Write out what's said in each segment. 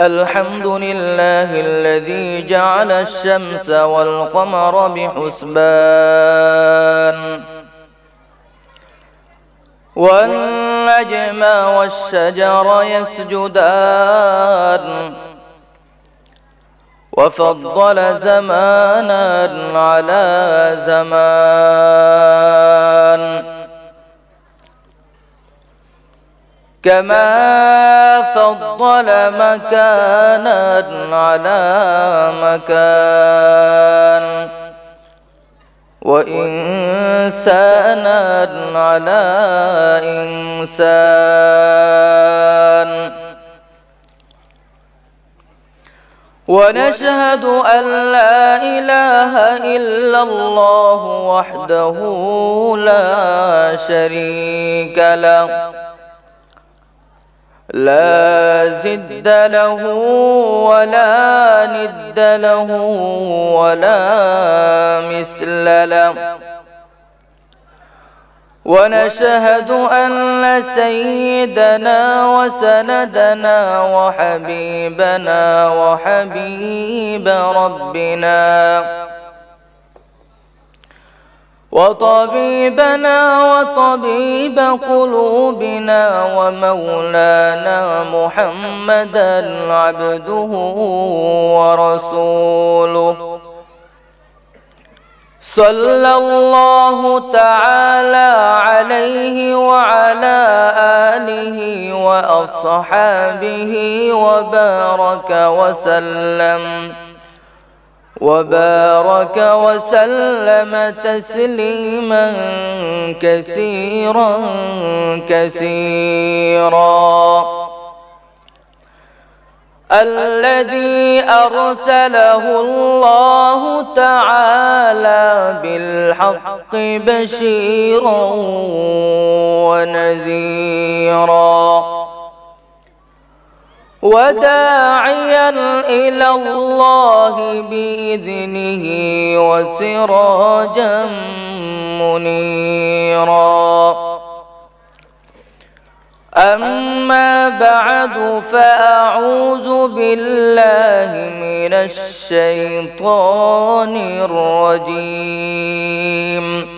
الحمد لله الذي جعل الشمس والقمر بحسبان والنجم والشجر يسجدان وفضل زمانا على زمان كما فضل مكانا على مكان وإنسانا على إنسان ونشهد أن لا إله إلا الله وحده لا شريك له لا زد له ولا ند له ولا مثل له ونشهد أن سيدنا وسندنا وحبيبنا وحبيب ربنا وطبيبنا وطبيب قلوبنا ومولانا محمدا عبده ورسوله صلى الله تعالى عليه وعلى آله وأصحابه وبارك وسلم وبارك وسلم تسليما كثيرا كثيرا الذي أرسله الله تعالى بالحق بشيرا ونذيرا وداعيا إلى الله بإذنه وسراجا منيرا أما بعد فأعوذ بالله من الشيطان الرجيم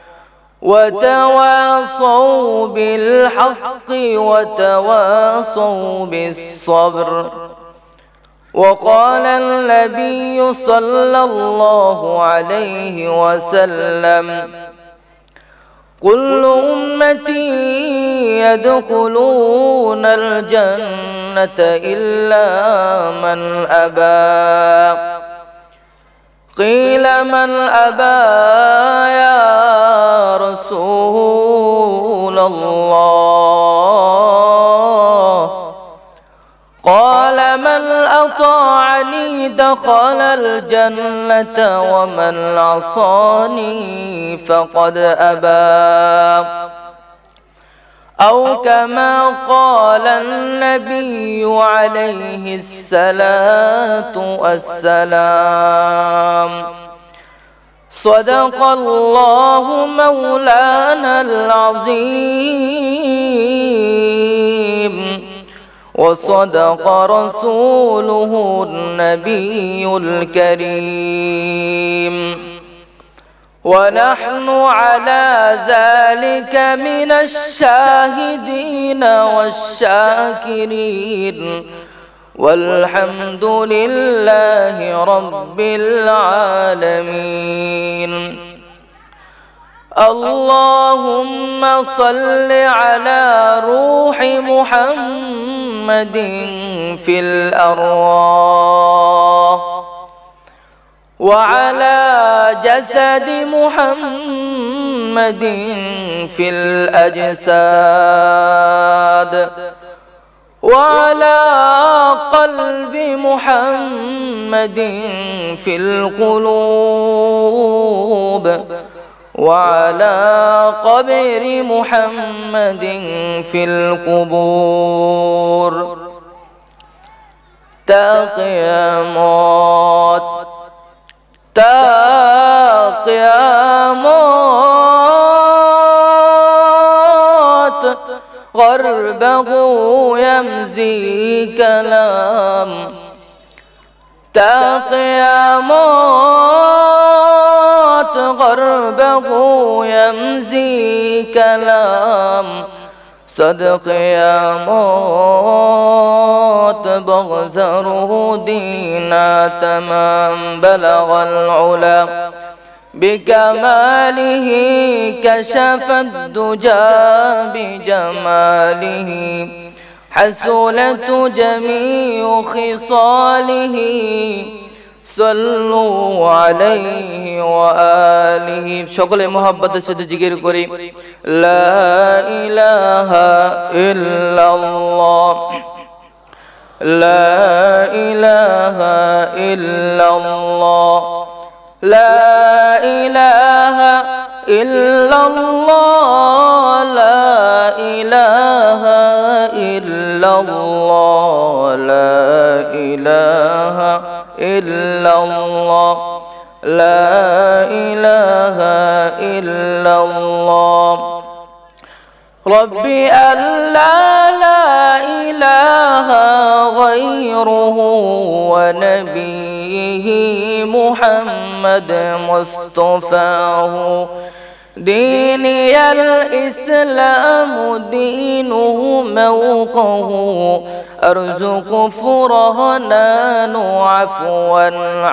وتواصوا بالحق وتواصوا بالصبر وقال النبي صلى الله عليه وسلم كل أمتي يدخلون الجنة إلا من أبى قيل من أبى يا رسول الله قال من أطاعني دخل الجنة ومن عصاني فقد أبى أو كما قال النبي عليه الصلاة والسلام صدق الله مولانا العظيم وصدق رسوله النبي الكريم ونحن على ذلك من الشاهدين والشاكرين والحمد لله رب العالمين اللهم صل على روح محمد في الأرواح وعلى جسد محمد في الأجساد وعلى قلب محمد في القلوب وعلى قبر محمد في القبور تقيامات تقيامات غربه يمزي كلام تا قيامات غربه يمزي كلام صدق يا موت بغزره دينا تمام بلغ العلا بكماله كشف الدجى بجماله حسولت جميع خصاله صلوا عليه وآله شغل محبت شد جگر قريب لا إله إلا الله لا إله إلا الله لا إله إلا الله إلا الله لا إله إلا الله ربي ألا لا إله غيره ونبيه محمد مصطفاه ديني الإسلام دينه موقه أرزق فرهنان عفوا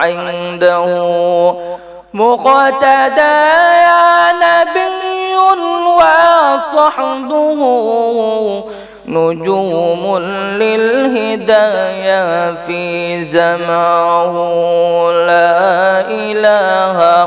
عنده مقتدى يا نبي وصحبه نجوم للهدايا في زمعه لا إله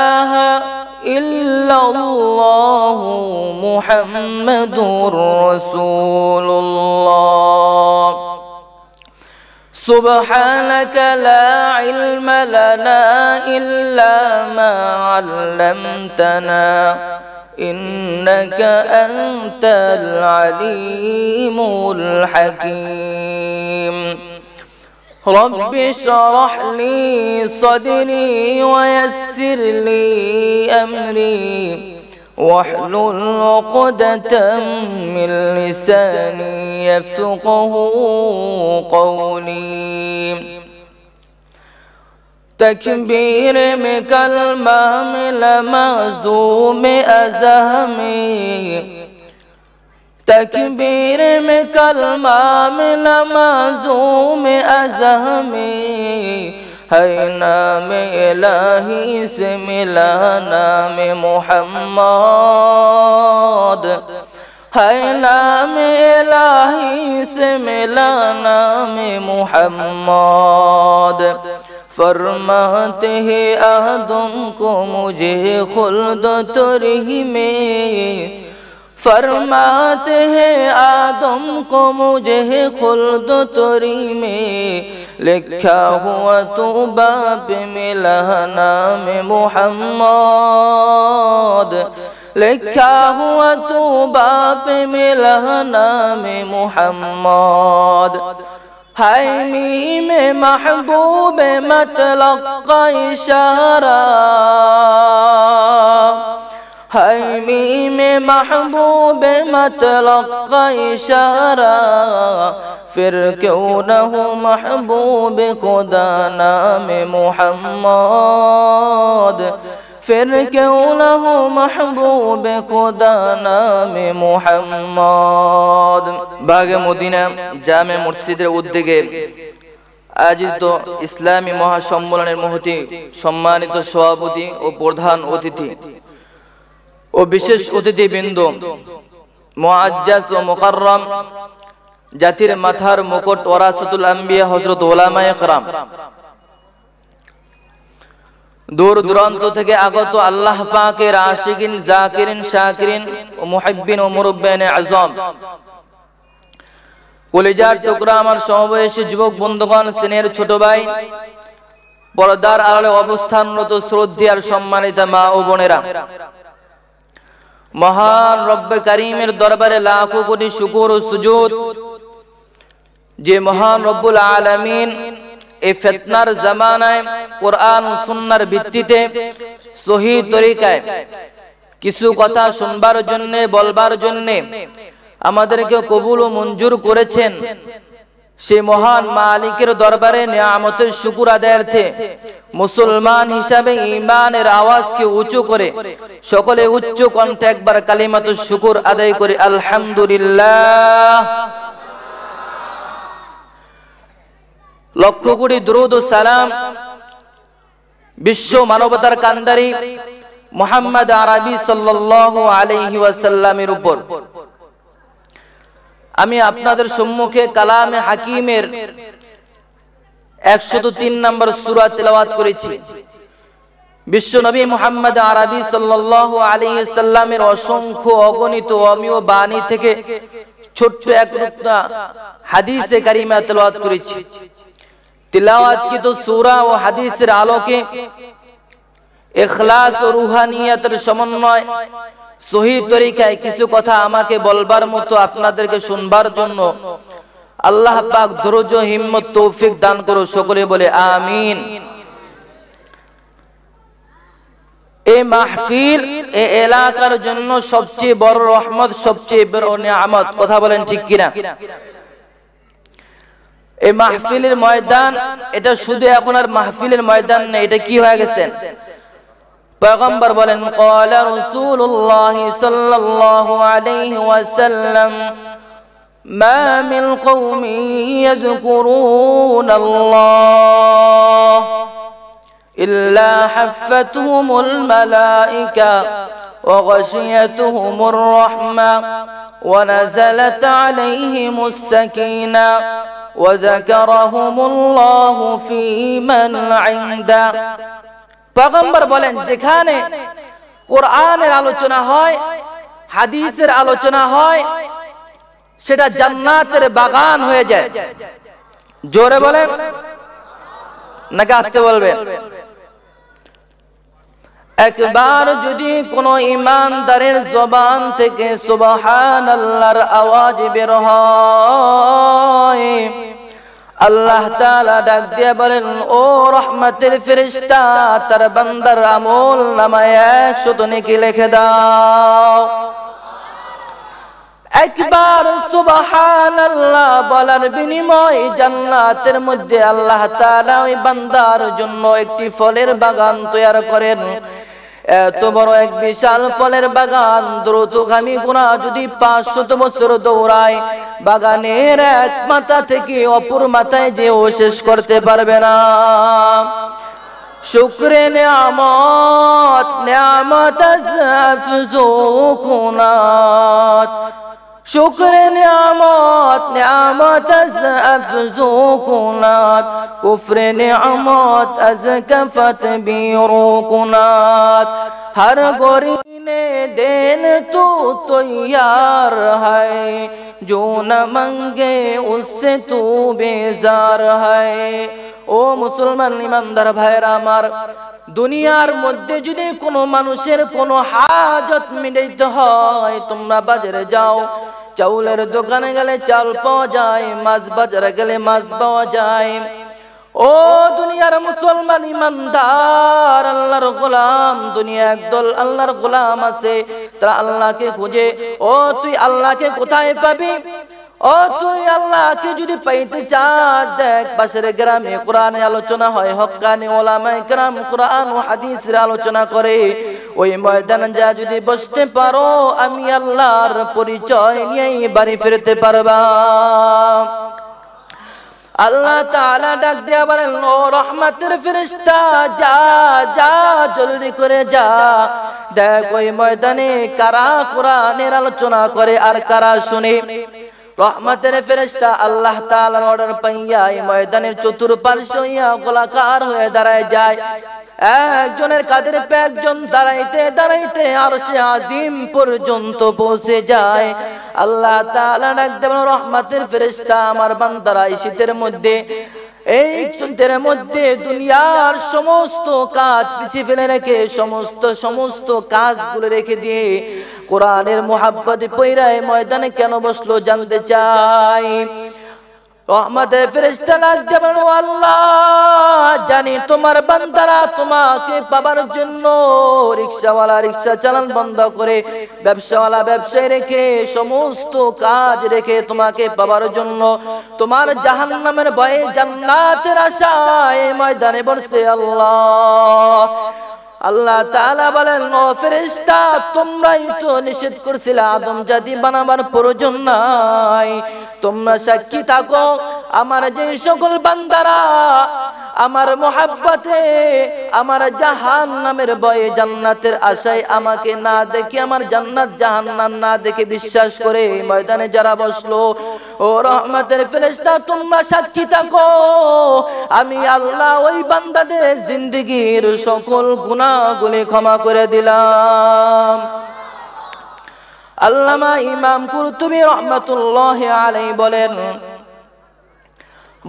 محمد رسول الله سبحانك لا علم لنا إلا ما علمتنا إنك أنت العليم الحكيم رب اشرح لي صدري ويسر لي أمري واحلل عقدة من لساني يفقه قولي تكبير مكلمة من میں أزهمي تكبير مكلمة من کلمہ أزهمي है नाम इलाही से मिला नाम मोहम्मद है नाम इलाही से मिला नाम मोहम्मद फरमाते हैं आदम को मुझे खुल्द तुरही में فرماتے ہیں آدم کو مجھے خلد دو توری میں لکھا ہوا تو باپ ملا نام محمد لکھا ہوا تو باپ ملا نام محمد محمود آئی میں محبوب مطلق کا اشارہ হাই মিমে মাহবুব মতলক ইশারা ফির কিউ নহু মাহবুব খুদা নামে মুহাম্মদ ফির কিউ নহু মাহবুব খুদা নামে মুহাম্মদ বাগে মদিনা জামে মসজিদের উদ্যোগে আজিজ তো ইসলামী মহাসম্মেলনের মহতি সম্মানিত সভাপতি ও প্রধান অতিথি ও বিশেষ অতিথিবৃন্দ মোয়াজ্জাস ও মোকাররম জাতির মাথার মুকুট ওরাসতুল আম্বিয়া হজরত ওলামা দূর দূরান্ত থেকে আগত আল্লাহ পাকের আশিকিন জাকিরিন শাকিরিন ও মুহিব্বিন ও মুরব্বেন আজম কলিজার টুকরা আমার সমবয়সী যুবক বন্ধুগণ স্নেহের ছোট ভাই পর্দার আড়ালে অবস্থানরত শ্রদ্ধি আর সম্মানিতা মা ও বোনেরা মহান রব্বে করিমের দরবারে লাখো কোটি শুকুর ও সুজুদ যে মহান রব্বুল আলমিন এই ফেতনার জামানায় কোরআন সুন্নার ভিত্তিতে সহি তরিকায় কিছু কথা শুনবার জন্যে বলবার জন্যে আমাদেরকে কবুল ও মঞ্জুর করেছেন সে মহান মালিকের দরবারে নিয়ামতের শুকুর আদায়ার্থে মুসলমান হিসাবে ইমানের আওয়াজকে উঁচু করে সকলে উচ্চ কণ্ঠে একবার কালিমাত শুকুর আদায় করে আলহামদুলিল্লাহ লক্ষ কোটি দ্রুদ সালাম বিশ্ব মানবতার কান্দারি মোহাম্মদ আরবি সাল্লাহ আলহি ওয়াসাল্লামের উপর আমি আপনাদের সম্মুখে কালামে হাকিমের একশো তিন নম্বর সুরা তেলাওয়াত করেছি বিশ্ব নবী মোহাম্মদ আরবি সাল্লাল্লাহু আলী সাল্লামের অসংখ্য অগণিত অমীয় বাণী থেকে ছোট্ট এক রুকনা হাদিসে কারিমা তেলাওয়াত করেছি তেলাওয়াত কি তো সূরা ও হাদিসের আলোকে এখলাস ও রুহানিয়াতের সমন্বয় সহি তরিকায় কিছু কথা আমাকে বলবার মতো আপনাদেরকে শুনবার জন্য আল্লাহ পাক ধৈর্য হিম্মত তৌফিক দান করো সকলে বলে আমিন এই মাহফিল এই এলাকার জন্য সবচেয়ে বড় রহমত সবচেয়ে বড় নিয়ামত কথা বলেন ঠিক কিনা এই মাহফিলের ময়দান এটা শুধু এখন আর মাহফিলের ময়দান না এটা কি হয়ে গেছে قال رسول الله صلى الله عليه وسلم ما من قوم يذكرون الله إلا حفتهم الملائكة وغشيتهم الرحمة ونزلت عليهم السكينة وذكرهم الله في من عنده পয়গম্বর বলেন যেখানে কোরআনের আলোচনা হয় হাদিসের আলোচনা হয় সেটা জান্নাতের বাগান হয়ে যায় জোরে বলেন নাকি আসতে বলবেন একবার যদি কোন ইমানদারের জবান থেকে সুবাহান আল্লাহর আওয়াজ বের হয় আল্লাহ ডাক দিয়ে বলেন ও রহমতের ফিরিস্তা তার বান্দার আমল নামায় একশত নাকি লিখে দাও একবার সুবাহান আল্লাহ বলার বিনিময় জান্নাতের মধ্যে আল্লাহ তাআলা ওই বান্দার জন্য একটি ফলের বাগান তৈরি করেন এত বড় এক বিশাল ফলের বাগান দ্রুতগামী গুণা যদি পাঁচশত বছর দৌড়ায় বাগানের এক মাথা থেকে অপর মাথায় যে ও শেষ করতে পারবে না শুক্রে নামত নেয়ামত شكر نعمات نعمات از افزو کند کفر نعمات از کفت بیرو هر گری ने দেন তো তৈর है जो न मंगे उससे तू বেজার है ও মুসলমান ইমানদার ভাইরা আমার দুনিয়ার মধ্যে যদি কোনো মানুষের কোনো হাজত মিলাইতে হয় তোমরা বাজারে যাও চাউলের দোকানে গেলে চাল পাওয়া যায় মাছ বাজারে গেলে মাছ পাওয়া যায় ও দুনিয়ার মুসলমান ইমানদার আল্লাহর গোলাম দুনিয়া একদল আল্লাহর গোলাম আছে তারা আল্লাহকে খুঁজে ও তুই আল্লাহকে কোথায় পাবি ও তুই আল্লাহকে যদি পাইতে চাস দেখ পাশের গ্রামে কোরআনে আলোচনা হয় হকানি ওলামাই গ্রাম কোরআন ও হাদিসের আলোচনা করে ওই ময়দান যা যদি বসতে পারো আমি আল্লাহর পরিচয় নিয়েই বাড়ি ফিরতে পারবা আল্লাহ তালা ডাক দিয়া বলেন ও রহমাতের ফিরিস্তা যা যা জলদি করে যা দেখ ওই ময়দানে কারা কোরআনের আলোচনা করে আর কারা শুনে রহমতের ফেরেশতা আল্লাহ তাআলার অর্ডার পাইয়া এই ময়দানের চতুর্পার্শ্ব হইয়া গোলাকার হয়ে দাঁড়ায় যায় একজনের কাদের একজন দাঁড়াইতে দাঁড়াইতে আর সে আজিম পর্যন্ত পৌঁছে যায় আল্লাহ রহমাতের ফেরেশতা আমার বান্দারা শীতের মধ্যে এই চন্দ্রের মধ্যে দুনিয়ার সমস্ত কাজ পিছিয়ে ফেলে রেখে সমস্ত সমস্ত কাজগুলো রেখে দিয়ে কোরআনের মোহাব্বত পৈরায় ময়দানে কেন বসলো জানতে চাই আমাদের ফেরেশতা লাগতে পারো আল্লাহ জানি তোমার বান্দারা তোমাকে পাবার জন্য রিক্সাওয়ালা রিক্সা চালান বন্ধ করে ব্যবসাওয়ালা ব্যবসায় রেখে সমস্ত কাজ রেখে তোমাকে পাবার জন্য তোমার জাহান্নামের ভয়ে জান্নাতের আশায় ময়দানে বসে আল্লাহ আল্লাহ তালা বলেন ও ফেরিস্তা তোমরাই তো নিষেধ করছিল আদম জাতি বানাবার প্রয়োজন নাই তোমরা সাক্ষী থাকো আমার যে সকল বান্দারা আমার মোহাব্বতে আমার জাহান নামের বয়ে জান্নাতের আশায় আমাকে না দেখে আমার জান্নাত জাহান নাম না দেখে বিশ্বাস করে ময়দানে যারা বসলো ও রহমতের ফেরেস্তা তোমরা সাক্ষী থাকো আমি আল্লাহ ওই বান্দাদের জিন্দিগির সকল গুণা গুণাগুলি ক্ষমা করে দিলাম আল্লামা ইমাম কুরতুবি রহমতুল্লাহ আলাই বলেন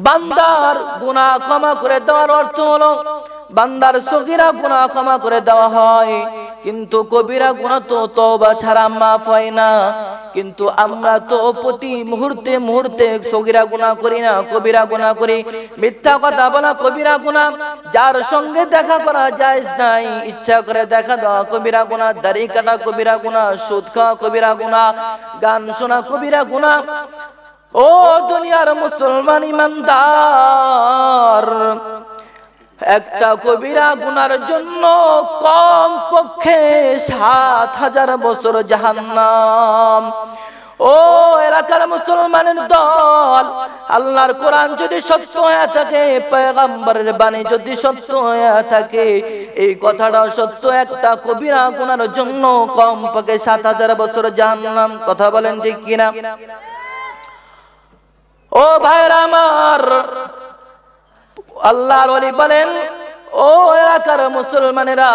বান্দার গুনা ক্ষমা করে দেওয়ার অর্থ হলো বান্দার সগিরা গুনা ক্ষমা করে দেওয়া হয় কিন্তু কবিরা গুণ তো তবা ছাড়া মাফ হয় না কিন্তু আমরা তো প্রতি মুহূর্তে মুহূর্তে সগিরা গুণা করি না কবিরা গুণা করি মিথ্যা কথা বলা কবিরা গুণা যার সঙ্গে দেখা করা যায় নাই ইচ্ছা করে দেখা দেওয়া কবিরা গুণা দাড়ি কাটা কবিরা গুণা সুদ খাওয়া কবিরা গুণা গান শোনা কবিরা গুণা ও দুনিয়ার মুসলমান ইমানদার একটা কবিরা গুনার জন্য কম পক্ষে সাত হাজার বছর জাহান্নাম ও এলাকার মুসলমানের দল আল্লাহর কোরআন যদি সত্য হয়ে থাকে পয়গাম্বরের বাণী যদি সত্য হয়ে থাকে এই কথাটা সত্য একটা কবিরা গুনার জন্য কম পক্ষে সাত হাজার বছর জাহান্নাম কথা বলেন ঠিক কিনা ও ভাইরা আমার আল্লাহর অলি বলেন ও এলাকার মুসলমানেরা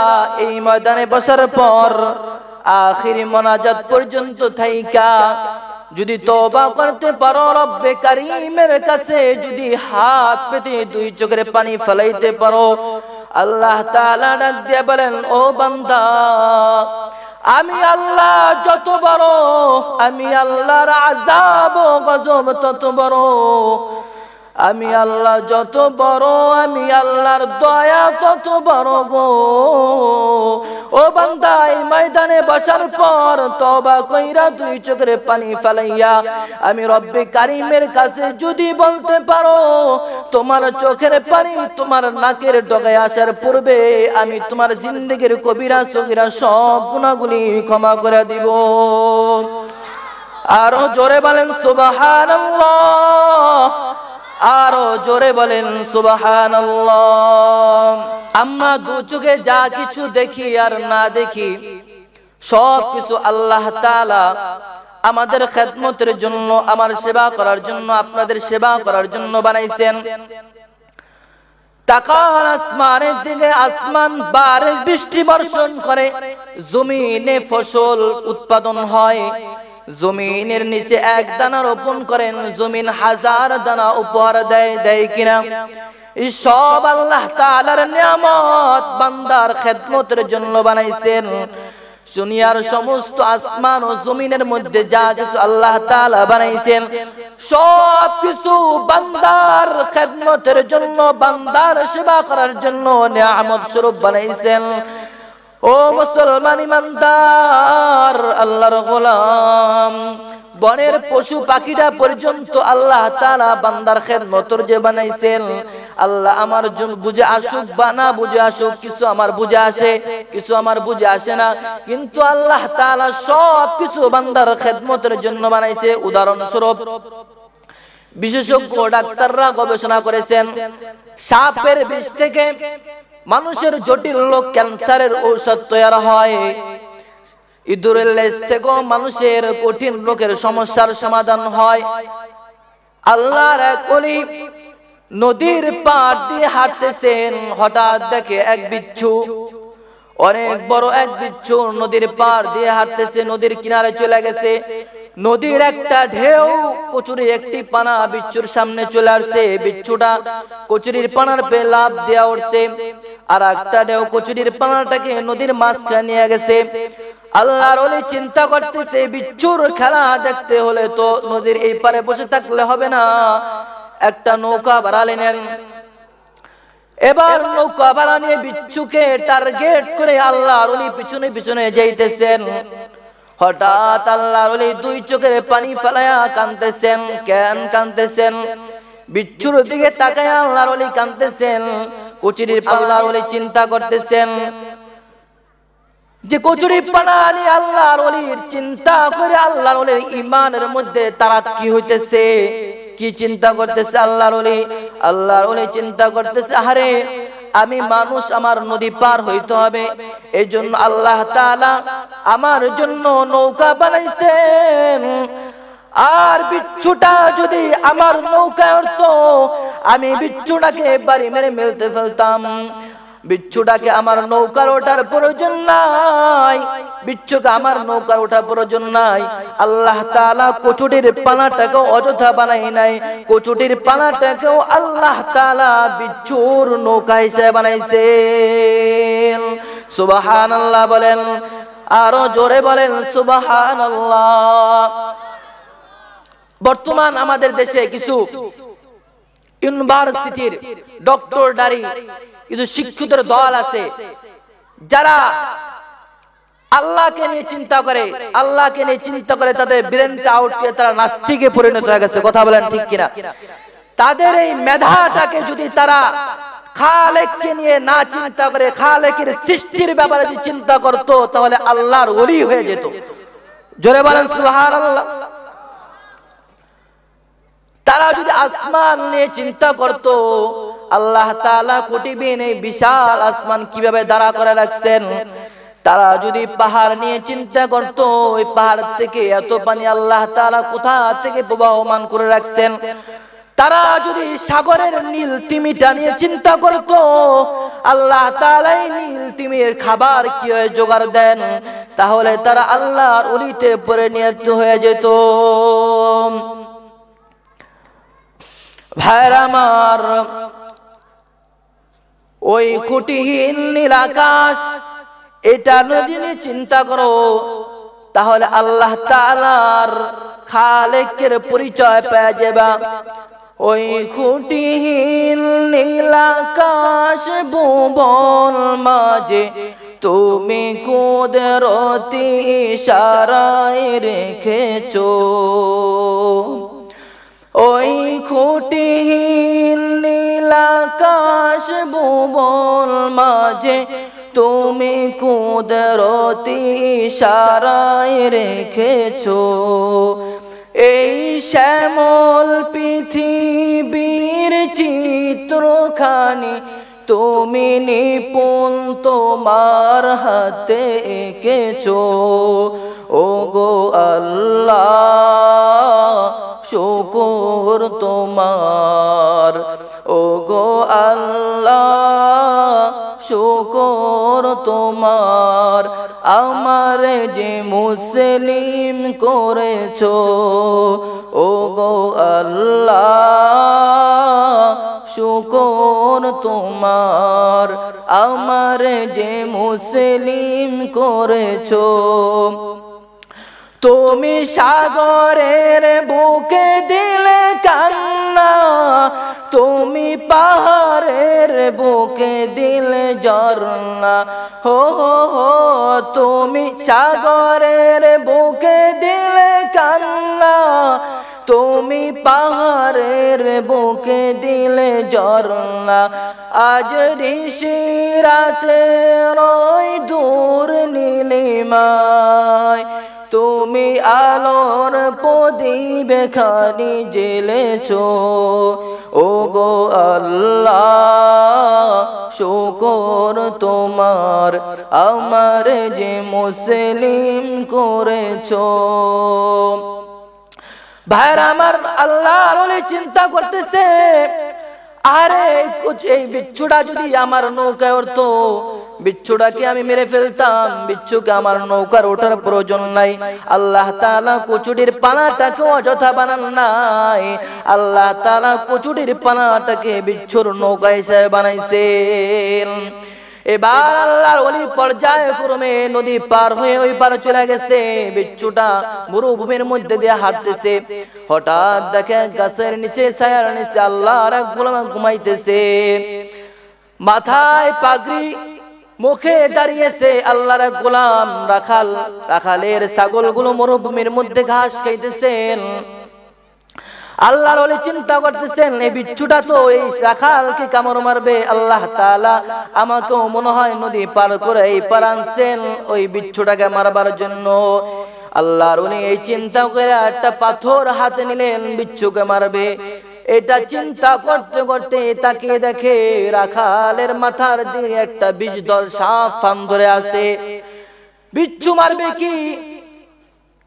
এই ময়দানে বসার পর আখির মোনাজাত পর্যন্ত থাইকা যদি তোবা করতে পারো রব্বে কারিমের কাছে যদি হাত পেতে দুই চোখের পানি ফলাইতে পারো আল্লাহ তাআলা ডাক দিয়ে বলেন ও বান্দা আমি আল্লাহ যত বড় আমি আল্লাহর আযাব ও গজব তত বড় আমি আল্লাহ যত বড় আমি আল্লাহর দয়া তত বড় গো ও বান্দাই ময়দানে বসার পর তবা কইরা দুই চোখের পানি ফেলাইয়া আমি রব্বে কারিমের কাছে যদি বলতে পারো তোমার চোখের পানি তোমার নাকের ডগায় আসার পূর্বে আমি তোমার জিন্দগির কবিরা সগিরা সব গুণাগুলি ক্ষমা করে দিব আরো জোরে বলেন সুবাহ আরো জোরে বলেন সুবাহান আমরা দু যা কিছু দেখি আর না দেখি সব কিছু আল্লাহ তালা আমাদের খেদমতের জন্য আমার সেবা করার জন্য আপনাদের সেবা করার জন্য বানাইছেন আসমানের দিকে আসমান বারে বৃষ্টি বর্ষণ করে জমিনে ফসল উৎপাদন হয় জমিনের নিচে এক দানা রোপণ করেন জমিন হাজার দানা উপহার দেয় দেয় কিনা সব আল্লাহ তালার নিয়ামত বান্দার খেদমতের জন্য বানাইছেন জুনিয়ার সমস্ত আসমান ও জমিনের মধ্যে যা কিছু আল্লাহ তাআলা বানাইছেন সব কিছু বান্দার খেদমতের জন্য বান্দার সেবা করার জন্য নিয়ামত স্বরূপ বানাইছেন ও মুসলমান ইমানদার আল্লাহর গোলাম বনের পশু পাখিটা পর্যন্ত আল্লাহ তারা বান্দার খেদমতর যে বানাইছেন আল্লাহ আমার বুঝে আসুক বা না বুঝে আসুক কিছু আমার বুঝে আসে কিছু আমার বুঝে আসে না কিন্তু আল্লাহ তালা সব কিছু বান্দার খেদমতের জন্য বানাইছে উদাহরণস্বরূপ বিশেষজ্ঞ ডাক্তাররা গবেষণা করেছেন সাপের বিষ থেকে মানুষের জটিল রোগ ক্যান্সারের ঔষধ তৈয়ার হয় ইঁদুরের লেজ মানুষের কঠিন রোগের সমস্যার সমাধান হয় আল্লাহর নদীর পাড় দিয়ে হাঁটতেছেন হঠাৎ দেখে এক বিচ্ছু অনেক বড় এক বিচ্ছু নদীর পার দিয়ে হাঁটতেছে নদীর কিনারে চলে গেছে নদীর একটা ঢেউ কচুরি একটি পানা বিচ্ছুর সামনে চলে আসছে বিচ্ছুটা কচুরির পানার পে লাভ দেওয়া উঠছে আর একটা ঢেউ কচুরির পানাটাকে নদীর মাছটা নিয়ে গেছে আল্লাহর ওলি চিন্তা করতেছে বিচ্ছুর খেলা দেখতে হলে তো নদীর এই পারে বসে থাকলে হবে না একটা নৌকা বাড়ালে নেন এবার নৌকা নিয়ে বিচ্ছুকে টার্গেট করে আল্লাহ উনি পিছনে পিছনে যাইতেছেন হঠাৎ দুই পানি বিচ্ছুর দিকে কচুরির চিন্তা করতেছেন যে কচুরি পানি আল্লাহর চিন্তা করে আল্লাহর ইমানের মধ্যে তারা কি হইতেছে কি চিন্তা করতেছে আল্লাহর ওলি আল্লাহর ওলি চিন্তা করতেছে আরে আমি মানুষ আমার নদী পার হইতে হবে এই জন্য আল্লাহ তালা আমার জন্য নৌকা বানাইছেন আর বিচ্ছুটা যদি আমার নৌকা অর্থ আমি বিচ্ছুটাকে বাড়ি মেরে মেলতে ফেলতাম বিচ্ছুটাকে আমার নৌকার ওঠার প্রয়োজন নাই বিচ্ছুকে আমার নৌকার ওঠার প্রয়োজন নাই আল্লাহ তালা কচুটির পানাটাকেও অযথা বানাই নাই কচুটির পানাটাকেও আল্লাহ তালা বিচ্ছুর নৌকা হিসেবে বানাইছে সুবাহান আল্লাহ বলেন আরো জোরে বলেন সুবাহান আল্লাহ বর্তমান আমাদের দেশে কিছু ইউনিভার্সিটির ডক্টর ডারি কিছু শিক্ষিতর দল আছে যারা আল্লাহকে নিয়ে চিন্তা করে আল্লাহকে নিয়ে চিন্তা করে তাদের ব্রেনটা আউট করে তারা নাস্তিকে পরিণত হয়ে গেছে কথা বলেন ঠিক কিনা তাদের এই মেধাটাকে যদি তারা খালেককে নিয়ে না চিন্তা করে খালেকের সৃষ্টির ব্যাপারে যদি চিন্তা করতো তাহলে আল্লাহর ওলি হয়ে যেত জোরে বলেন আল্লাহ তারা যদি আসমান নিয়ে চিন্তা করত আল্লাহ তালা কোটিবিন এই বিশাল আসমান কিভাবে দাঁড়া করে রাখছেন তারা যদি পাহাড় নিয়ে চিন্তা করত ওই পাহাড় থেকে এত পানি আল্লাহ তালা কোথা থেকে প্রবাহমান করে রাখছেন তারা যদি সাগরের নীল তিমিটা নিয়ে চিন্তা করত আল্লাহ তালাই নীল তিমির খাবার কি হয়ে জোগাড় দেন তাহলে তারা আল্লাহর উলিতে পরে নিয়ত হয়ে যেত ভাইর আমার ওই খুঁটিহীন নীল আকাশ এটা নদী চিন্তা করো তাহলে আল্লাহ তালার খালেকের পরিচয় পেয়ে যাবা ওই খুঁটিহীন নীল আকাশ ভুবন মাঝে তুমি কুদরতি সারাই রেখেছো ওই খুঁটিহীন নীলাকাশ ভুবন মাঝে তুমি কুদরতি সারায় রেখেছো এই শ্যামল পৃথিবীর চিত্রখানি তুমি নিপুণ তোমার হাতে এঁকেছো ও গো আল্লাহ শুকুর তোমার ও গো আল্লাহ শুকুর তোমার আমার যে মুসলিম করেছ ও গো আল্লাহ শুকর তোমার আমার যে মুসলিম করেছো তুমি সাগরের বুকে দিলে কান্না তুমি পাহাড়ের বুকে দিলে ঝর্ণা হো হো হো তুমি সাগরের বুকে দিলে কান্না তুমি পাহাড়ের বুকে দিলে ঝর্ণা আজ ঋষি রাতে রয় দূর নীলিমায় তুমি আলোর প্রদীপ খানি জেলেছ ও গো আল্লাহ শোকর তোমার আমার যে মুসলিম করেছ ভাইরা আমার আল্লাহ চিন্তা করতেছে আরে এই বিচ্ছুটা যদি আমার নৌকায় অর্থ বিচ্ছুটাকে আমি মেরে ফেলতাম বিচ্ছুকে আমার নৌকার ওঠার প্রয়োজন নাই আল্লাহ তালা কচুটির পানাটাকে অযথা বানান নাই আল্লাহ তালা কুচুটির পানাটাকে বিচ্ছুর নৌকা হিসেবে বানাইছে এবার আল্লাহর ওলি পর্যায়ে ক্রমে নদী পার হয়ে ওই পার চলে গেছে বিচ্ছুটা মরুভূমির মধ্যে দিয়ে হাঁটতেছে হঠাৎ দেখে গাছের নিচে ছায়ার নিচে আল্লাহর এক গোলামা ঘুমাইতেছে মাথায় পাগড়ি মুখে দাঁড়িয়েছে আল্লাহর গোলাম রাখাল রাখালের ছাগল গুলো মরুভূমির মধ্যে ঘাস খাইতেছেন আল্লাহর ওলি চিন্তা করতেছেন এই বিচ্ছুটা তো এই রাখালকে কামড় মারবে আল্লাহ তালা আমাকেও মনে হয় নদী পার করে এই পার আনছেন ওই বিচ্ছুটাকে মারবার জন্য আল্লাহর উনি এই চিন্তা করে একটা পাথর হাতে নিলেন বিচ্ছুকে মারবে এটা চিন্তা করতে করতে তাকে দেখে রাখালের মাথার দিয়ে একটা বীজ দল সাপ ফান ধরে আসে বিচ্ছু মারবে কি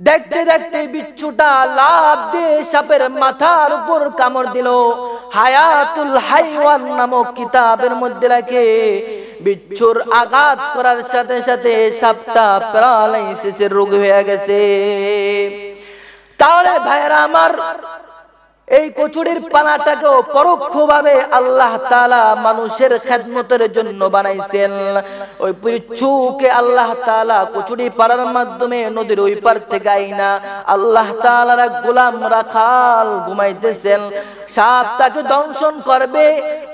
দেখতে দেখতে বিচ্ছুটা লাভ দিয়ে সাপের মাথার উপর কামড় দিল হায়াতুল হাইওয়ান নামক কিতাবের মধ্যে রাখে বিচ্ছুর আঘাত করার সাথে সাথে সাপটা শেষের রোগ হয়ে গেছে তাহলে ভাইয়েরা আমার এই কচুরির পানাটাকেও পরোক্ষ ভাবে আল্লাহ তালা মানুষের খেদমতের জন্য বানাইছেন ওই পিচ্ছুকে আল্লাহ তালা কচুরি পাড়ার মাধ্যমে নদীর ওই পার থেকে আইনা আল্লাহ তালার গোলাম রাখাল ঘুমাইতেছেন সাপ তাকে দংশন করবে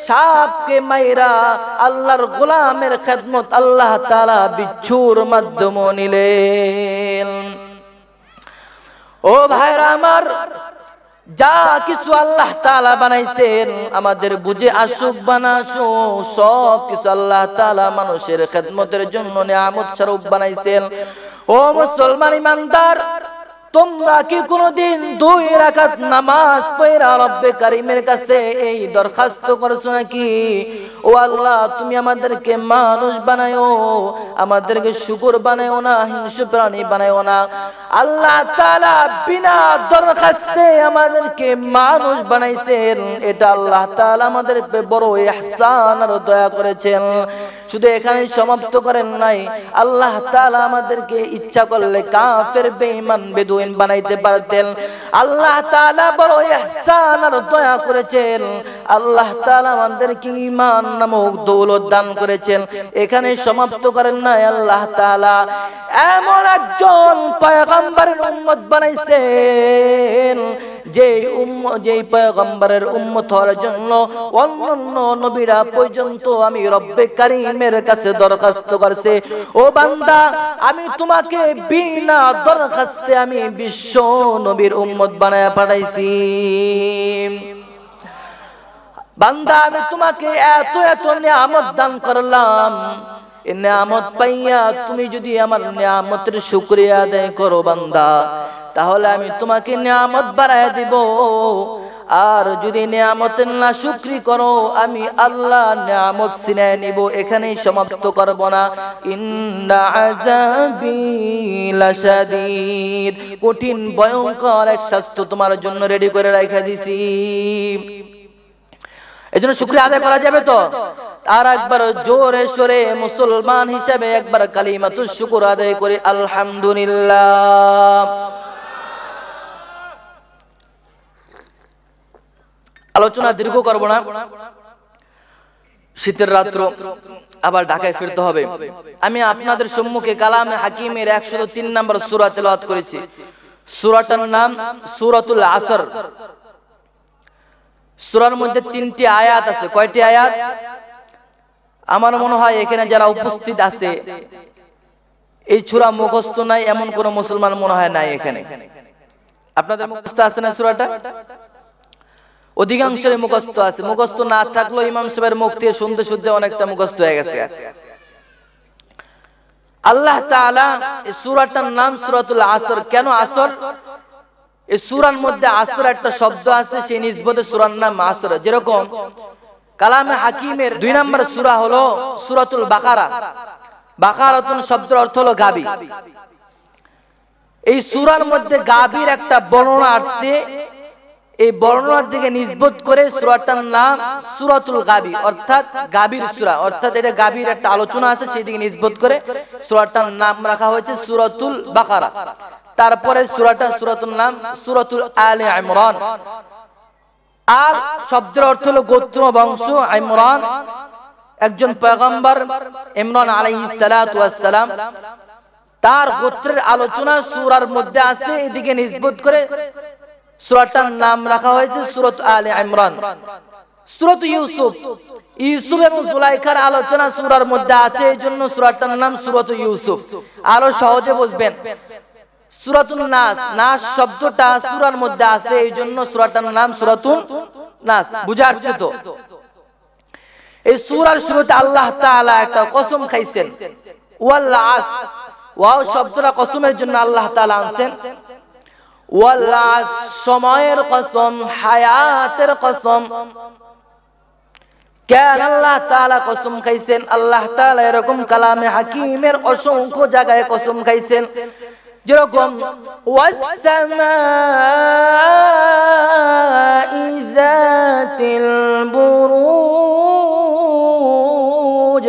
সাপকে মাইরা আল্লাহর গোলামের খেদমত আল্লাহ তালা বিচ্ছুর মাধ্যম নিলেন ও ভাইরা আমার যা কিছু আল্লাহ তালা বানাইছেন আমাদের বুঝে আসুক বানাসু সব কিছু আল্লাহ তালা মানুষের খেদমতের জন্য নিয়ামত স্বরূপ বানাইছেন ও মুসলমান ইমানদার তোমরা কি কোনদিন দুই রাখাত নামাজ পয়রা রব্বে কারিমের কাছে এই দরখাস্ত করছো নাকি ও আল্লাহ তুমি আমাদেরকে মানুষ বানায়ো আমাদেরকে শুকুর বানায়ো না হিংস্র প্রাণী বানায়ো না আল্লাহ তালা বিনা দরখাস্তে আমাদেরকে মানুষ বানাইছেন এটা আল্লাহ তালা আমাদের বড় এহসান আর দয়া করেছেন শুধু এখানে সমাপ্ত করেন নাই আল্লাহ তালা আমাদেরকে ইচ্ছা করলে কাফের বেঈমান বেদুইন জমিন বানাইতে পারতেন আল্লাহ তাআলা বড় ইহসান আর দয়া করেছেন আল্লাহ আমাদের কি ইমান নামক দৌলত দান করেছেন এখানে সমাপ্ত করেন নাই আল্লাহ তালা এমন একজন পয়গম্বরের উন্মত বানাইছেন যে উম্ম যে পয়গম্বরের উম্মত হওয়ার জন্য অন্যান্য নবীরা পর্যন্ত আমি রব্বে কারিমের কাছে দরখাস্ত করছে ও বান্দা আমি তোমাকে বিনা দরখাস্তে আমি বিশ্ব নবীর উম্মত বানায় পাঠাইছি বান্দা আমি তোমাকে এত এত নিয়ামত দান করলাম নিয়ামত পাইয়া তুমি যদি আমার নিয়ামতের শুক্রিয়া আদায় করো বান্দা তাহলে আমি তোমাকে নিয়ামত বাড়াই দিব আর যদি নিয়ামতের না শুক্রি করো আমি আল্লাহ নিয়ামত সিনে নিব এখানেই সমাপ্ত করব না কঠিন ভয়ঙ্কর এক শাস্ত্র তোমার জন্য রেডি করে রাখা দিছি এজন্য জন্য শুক্রিয়া আদায় করা যাবে তো আর একবার জোরে সোরে মুসলমান হিসেবে একবার কালিমাতু শুকুর আদায় করে আলহামদুলিল্লাহ আলোচনা দীর্ঘ করব না শীতের রাত্র আবার ঢাকায় ফিরতে হবে আমি আপনাদের সম্মুখে কালামে হাকিমের একশো তিন নম্বর সুরা তেলাওয়াত করেছি সুরাটার নাম সুরাতুল আসর সুরার মধ্যে তিনটি আয়াত আছে কয়টি আয়াত আমার মনে হয় এখানে যারা উপস্থিত আছে এই ছুরা মুখস্থ নাই এমন কোন মুসলমান মনে হয় নাই এখানে আপনাদের মুখস্থ আছে না সুরাটা অধিকাংশের মুখস্থ আছে মুখস্থ না থাকলেও ইমাম সাহেবের মুখ দিয়ে শুনতে শুনতে অনেকটা মুখস্থ হয়ে গেছে আল্লাহ তাআলা সূরাটার নাম সুরাতুল আসর কেন আসর এই সুরার মধ্যে আসর একটা শব্দ আছে সেই নিজবদে সুরার নাম আসর যেরকম কালামে হাকিমের দুই নম্বর সুরা হলো সুরাতুল বাকারা বাকারাতুন শব্দের অর্থ হলো গাবি এই সুরার মধ্যে গাবির একটা বর্ণনা আসছে এই বর্ণনার দিকে নিজবোধ করে সুরাটার নাম সুরাতুল গাবি অর্থাৎ গাবির সুরা অর্থাৎ এটা গাবির একটা আলোচনা আছে সেই দিকে নিজবোধ করে সুরাটার নাম রাখা হয়েছে সুরাতুল বাকারা তারপরে সুরাটা সুরাতুল নাম সুরাতুল আলে ইমরান আর শব্দের অর্থ হলো গোত্র বংশ ইমরান একজন পয়গম্বর ইমরান আলাইহিসালাম তার গোত্রের আলোচনা সুরার মধ্যে আছে এদিকে নিষ্পত করে সুরাটার নাম রাখা হয়েছে সুরত আলে ইমরান সুরত ইউসুফ ইউসুফ এবং জুলাইখার আলোচনা সুরার মধ্যে আছে এই জন্য সুরাটার নাম সুরত ইউসুফ আরো সহজে বুঝবেন সুরাতুন নাস নাস শব্দটা সুরার মধ্যে আছে এই জন্য সুরাটার নাম সুরাতুন নাস বুঝাচ্ছে তো এই সুরার শুরুতে আল্লাহ তাআলা একটা কসম খাইছেন ওয়াল আস ওয়াও শব্দটা কসমের জন্য আল্লাহ তাআলা আনছেন ওয়াল আস সময়ের কসম হায়াতের কসম কেন আল্লাহ তাআলা কসম খাইছেন আল্লাহ তাআলা এরকম কালামে হাকিমের অসংখ্য জায়গায় কসম খাইছেন جرقم والسماء ذات البروج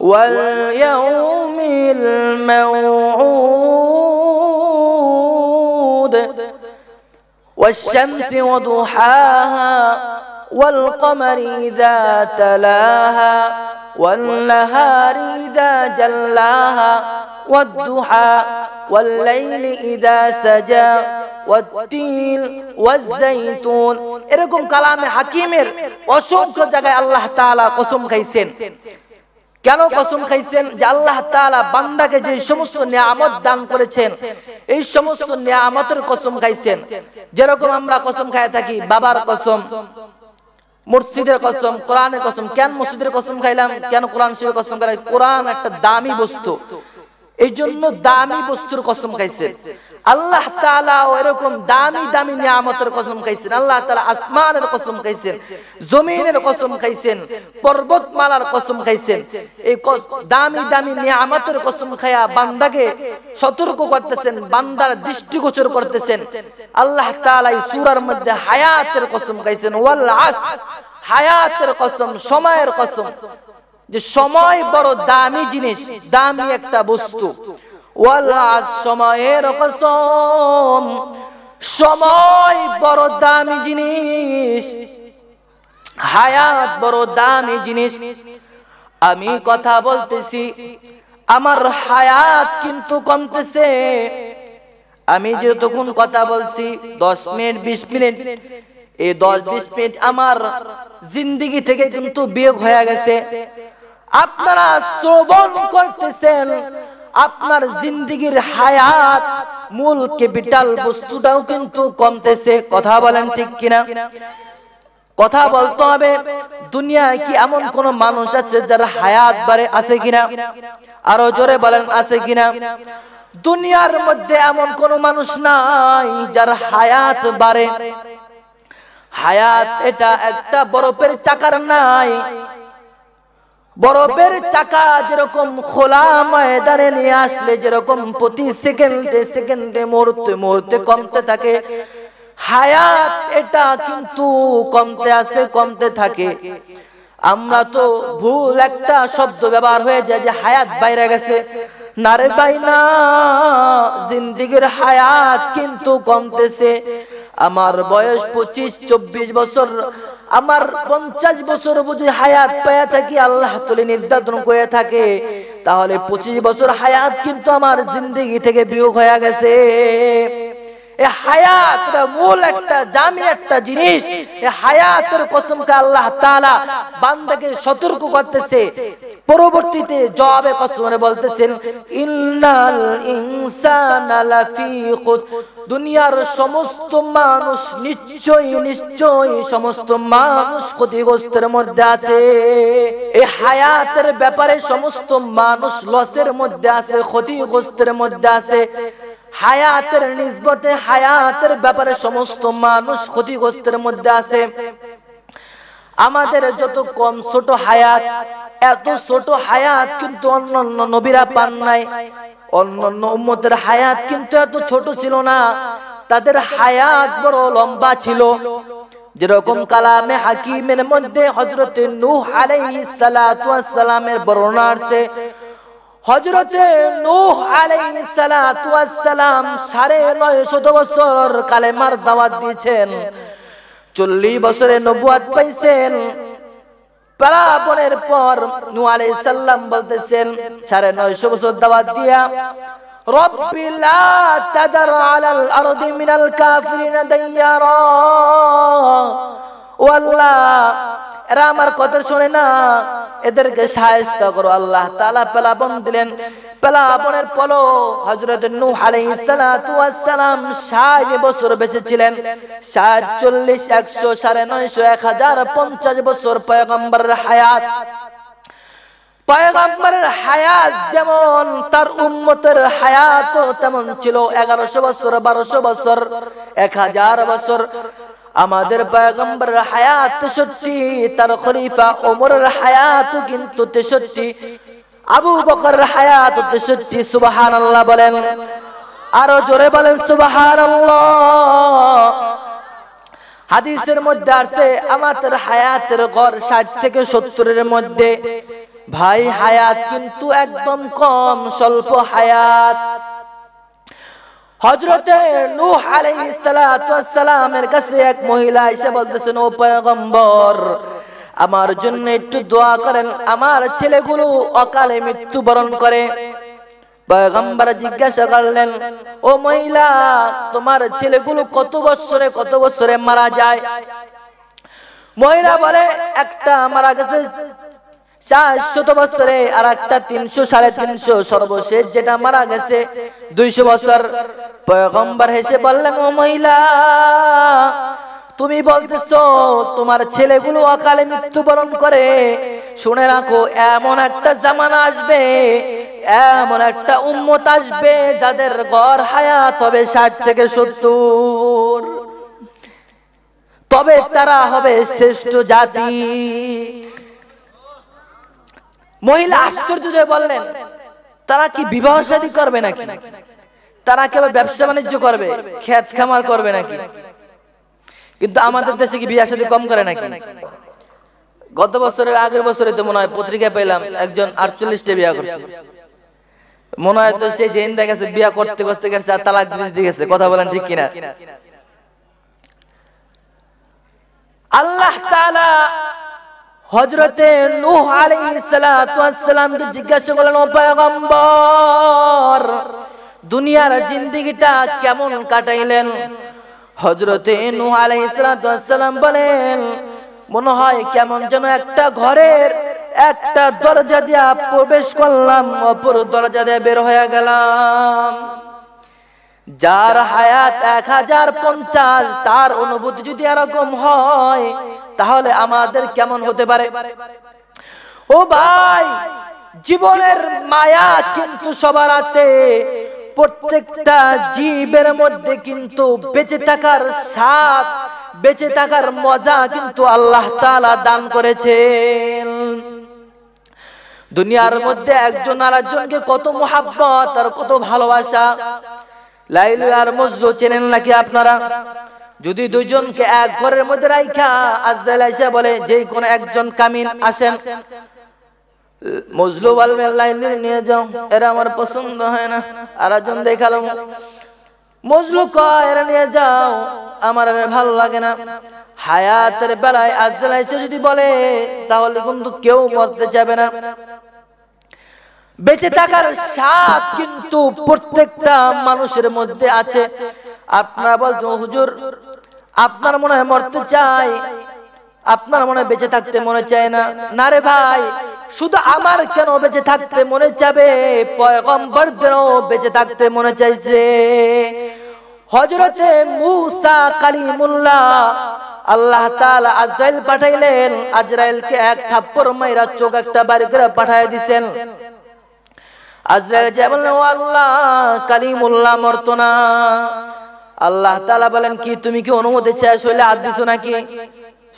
واليوم الموعود والشمس وضحاها والقمر إذا تلاها والنهار إذا جلاها والضحى والليل إذا سجى والتين والزيتون এরকম কালামে হাকিমের অসংখ্য জায়গায় আল্লাহ তাআলা কসম খাইছেন কেন কসম খাইছেন যে আল্লাহ তাআলা বান্দাকে যে সমস্ত নিয়ামত দান করেছেন এই সমস্ত নিয়ামতের কসম খাইছেন যেরকম আমরা কসম খায় থাকি বাবার কসম মসজিদের কসম কোরআনের কসম কেন মসজিদের কসম খাইলাম কেন কোরআন শিবের কসম খাইলাম কোরআন একটা দামি বস্তু এই জন্য দামি বস্তুর কসম খাইছে আল্লাহ এরকম দামি দামি নিয়ামতের কসম খাইছেন আল্লাহ তাআলা আসমানের কসম খাইছেন জমিনের কসম খাইছেন পর্বতমালার কসম খাইছেন এই দামি দামি নিয়ামতের কসম খায়া বান্দাকে সতর্ক করতেছেন বান্দার দৃষ্টিগোচর করতেছেন আল্লাহ তাআলা এই মধ্যে হায়াতের কসম খাইছেন ওয়াল্লা আস হায়াতের কসম সময়ের কসম যে সময় বড় দামি জিনিস দামি একটা বস্তু সময়ের কসম সময় বড় দামি জিনিস হায়াত বড় দামি জিনিস আমি কথা বলতেছি আমার হায়াত কিন্তু কমতেছে আমি যতক্ষণ কথা বলছি দশ মিনিট বিশ মিনিট এই দশ বিশ মিনিট আমার জিন্দিগি থেকে কিন্তু বিয়োগ হয়ে গেছে আপনারা শ্রবণ করতেছেন আপনার জিন্দিগির হায়াত মূল ক্যাপিটাল বস্তুটাও কিন্তু কমতেছে কথা বলেন ঠিক কিনা কথা বলতে হবে দুনিয়ায় কি এমন কোন মানুষ আছে যার হায়াত বারে আছে কিনা আরো জোরে বলেন আছে কিনা দুনিয়ার মধ্যে এমন কোন মানুষ নাই যার হায়াত বারে হায়াত এটা একটা বরফের চাকার নাই বরফের চাকা যেরকম খোলা ময়দানে নিয়ে আসলে যেরকম প্রতি সেকেন্ডে সেকেন্ডে মরতে মরতে কমতে থাকে হায়াত এটা কিন্তু কমতে আসে কমতে থাকে আমরা তো ভুল একটা শব্দ ব্যবহার হয়ে যায় যে হায়াত বাইরে গেছে নারে রে ভাই না জিন্দিগির হায়াত কিন্তু কমতেছে আমার বয়স পঁচিশ চব্বিশ বছর আমার পঞ্চাশ বছর বুঝি হায়াত পায়া থাকি আল্লাহ তুলে নির্যাতন করে থাকে তাহলে পঁচিশ বছর হায়াত কিন্তু আমার জিন্দগি থেকে বিয়োগ হয়ে গেছে জিনিস হায়াতের পরবর্তীতে জবাবে বলতেছেন ইন্নাল দুনিয়ার সমস্ত মানুষ নিশ্চয় নিশ্চয় সমস্ত মানুষ ক্ষতিগ্রস্তের মধ্যে আছে এই হায়াতের ব্যাপারে সমস্ত মানুষ লসের মধ্যে আছে ক্ষতিগ্রস্তের মধ্যে আছে হায়াতের নিসবতে হায়াতের ব্যাপারে সমস্ত মানুষ ক্ষতিগ্রস্তের মধ্যে আছে আমাদের যত কম ছোট হায়াত এত ছোট হায়াত কিন্তু অন্যান্য নবীরা পান নাই অন্যান্য উম্মতের হায়াত কিন্তু এত ছোট ছিল না তাদের হায়াত বড় লম্বা ছিল যেরকম কালামে হাকিমের মধ্যে হজরত নূহ আলাইহিস সালাতু ওয়াস সালামের বর্ণনা আছে হজরতে নূহ আলাইসালাম সাড়ে নয় শত বছর কালেমার দাওয়াত দিয়েছেন চল্লিশ বছরে নবুয়াত পাইছেন প্রাপনের পর নূহ আলাইসাল্লাম বলতেছেন সাড়ে নয়শো বছর দাওয়াত দিয়া ربي لا تذر على الأرض من الكافرين ديارا والله এরা আমার কথা শোনে না এদেরকে সাহায্য করো আল্লাহ তালা পেলাবন দিলেন পেলাবনের পলো হজরত বছর বেঁচে ছিলেন ষাট চল্লিশ একশো সাড়ে নয়শো এক হাজার পঞ্চাশ বছর পয়গম্বরের হায়াত পয়গম্বরের হায়াত যেমন তার উন্মতের হায়াত তেমন ছিল এগারোশো বছর বারোশো বছর এক হাজার বছর আমাদের পয়গম্বর হায়াত তেষট্টি তার খলিফা ওমরের হায়াত কিন্তু তেষট্টি আবু বকর হায়াত তেষট্টি সুবাহান আল্লাহ বলেন আরো জোরে বলেন সুবাহান হাদিসের মধ্যে আছে আমাদের হায়াতের ঘর ষাট থেকে সত্তরের মধ্যে ভাই হায়াত কিন্তু একদম কম স্বল্প হায়াত হজরতে নূহ আলাইহিস সালামের কাছে এক মহিলা এসে বলতেছেন ও পয়গম্বর আমার জন্য একটু দোয়া করেন আমার ছেলেগুলো অকালে মৃত্যুবরণ করে পয়গম্বর জিজ্ঞাসা করলেন ও মহিলা তোমার ছেলেগুলো কত বছরে কত বছরে মারা যায় মহিলা বলে একটা মারা গেছে চারশত বছরে আর একটা তিনশো সাড়ে তিনশো সর্বশেষ যেটা মারা গেছে দুইশো বছর পয়গম্বর হেসে বললেন ও মহিলা তুমি বলতেছ তোমার ছেলেগুলো অকালে মৃত্যুবরণ করে শুনে রাখো এমন একটা জামান আসবে এমন একটা উম্মত আসবে যাদের ঘর হায়া তবে ষাট থেকে সত্তর তবে তারা হবে শ্রেষ্ঠ জাতি মহিলা আশ্চর্য হয়ে বললেন তারা কি বিবাহ সাদী করবে নাকি তারা কেবল ব্যবসা বাণিজ্য করবে খেত খামার করবে নাকি কিন্তু আমাদের দেশে কি বিয়া সাদী কম করে নাকি গত বছরের আগের বছরে তো মনে হয় পত্রিকায় পেলাম একজন আটচল্লিশটা বিয়া করছে মনে হয় তো সে জেন গেছে বিয়া করতে করতে গেছে আর তালাক দিতে গেছে কথা বলেন ঠিক কিনা আল্লাহ তাআলা হজরতে নূহ আলাইহিসসালামকে জিজ্ঞাসা করলেন ও পয়গম্বর দুনিয়ার জিন্দিগিটা কেমন কাটাইলেন হজরতে নূহ আলাইহিসসালাম বলেন মনে হয় কেমন যেন একটা ঘরের একটা দরজা দিয়ে প্রবেশ করলাম অপর দরজা দিয়ে বের হয়ে গেলাম যার হায়াত এক হাজার পঞ্চাশ তার অনুভূতি যদি এরকম হয় তাহলে আমাদের কেমন হতে পারে ও ভাই জীবনের মায়া কিন্তু সবার আছে প্রত্যেকটা জীবের মধ্যে কিন্তু বেঁচে থাকার স্বাদ বেঁচে থাকার মজা কিন্তু আল্লাহ তালা দান করেছেন দুনিয়ার মধ্যে একজন আর একজনকে কত মহাব্বত আর কত ভালোবাসা লাইলু আর মজনু চেনেন নাকি আপনারা যদি দুইজনকে এক ঘরের মধ্যে রাইখা আজদাল আইসা বলে যে কোন একজন কামিন আসেন মজলু বলবে লাইলু নিয়ে যাও এরা আমার পছন্দ হয় না আর একজন দেখালো মজলু ক এরা নিয়ে যাও আমার ভালো লাগে না হায়াতের বেলায় আজদাল আইসা যদি বলে তাহলে কিন্তু কেউ মরতে যাবে না বেঁচে থাকার স্বাদ কিন্তু প্রত্যেকটা মানুষের মধ্যে আছে আপনারা বলতো হুজুর আপনার মনে হয় মরতে চাই আপনার মনে বেঁচে থাকতে মনে চায় না না রে ভাই শুধু আমার কেন বেঁচে থাকতে মনে চাবে বেঁচে থাকতে মনে চাইছে হজরতে মুসা কালিমুল্লাহ আল্লাহ আজরাইল পাঠাইলেন আজরাইলকে এক থাপ্পর মাইরা চোখ একটা বাড়ি করে পাঠায় দিছেন আল্লাহ আল্লাহ বলেন কি তুমি কি অনুমতি চাইছো হইলে আর দিছো নাকি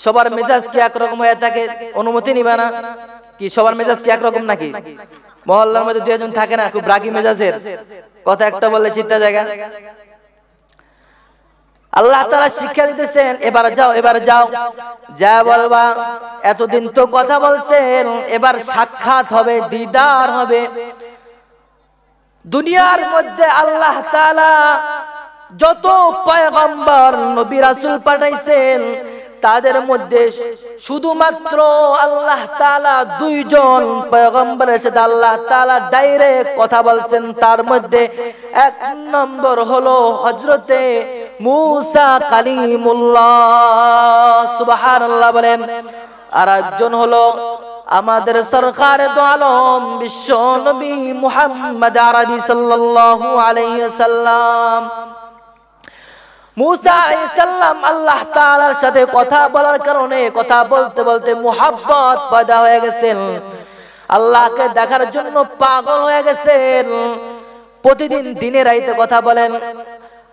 সবার মেজাজ কি একরকম হয়ে থাকে অনুমতি নিবে না কি সবার মেজাজ কি একরকম নাকি মহল্লার মধ্যে একজন থাকে না খুব রাগি মেজাজের কথা একটা বললে চিন্তা জায়গা আল্লাহ তারা শিক্ষা দিতেছেন এবার যাও এবার যাও যা বলবা এতদিন তো কথা বলছেন এবার সাক্ষাৎ হবে দিদার হবে দুনিয়ার মধ্যে আল্লাহ যত পয়গম্বর নবী রাসুল পাঠাইছেন তাদের মধ্যে শুধুমাত্র আল্লাহ তালা দুইজন পয়গম্বরের সাথে আল্লাহ তালা ডাইরেক্ট কথা বলছেন তার মধ্যে এক নম্বর হলো হজরতে মুসা কালিমুল্লাহ সুবাহ বলেন আর একজন হলো আমাদের সরকার আলম বিশ্ব নবী মুহাম্মদ আরবি সাল্লাল্লাহু আলাইহি সাল্লাম মুসা আলাইসাল্লাম আল্লাহ তাআলার সাথে কথা বলার কারণে কথা বলতে বলতে মুহাব্বত পয়দা হয়ে গেছেন আল্লাহকে দেখার জন্য পাগল হয়ে গেছেন প্রতিদিন দিনে রাইতে কথা বলেন